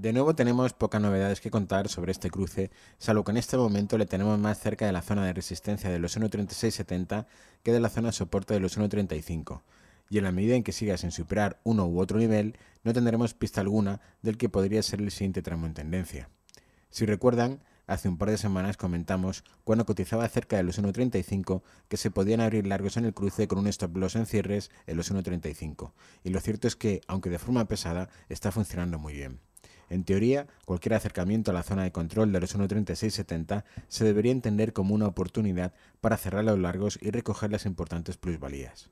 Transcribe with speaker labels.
Speaker 1: De nuevo tenemos pocas novedades que contar sobre este cruce, salvo que en este momento le tenemos más cerca de la zona de resistencia de los 1.3670 que de la zona de soporte de los 1.35, y en la medida en que siga sin superar uno u otro nivel, no tendremos pista alguna del que podría ser el siguiente tramo en tendencia. Si recuerdan, hace un par de semanas comentamos cuando cotizaba cerca de los 1.35 que se podían abrir largos en el cruce con un stop loss en cierres en los 1.35, y lo cierto es que, aunque de forma pesada, está funcionando muy bien. En teoría, cualquier acercamiento a la zona de control de los 1.3670 se debería entender como una oportunidad para cerrar los largos y recoger las importantes plusvalías.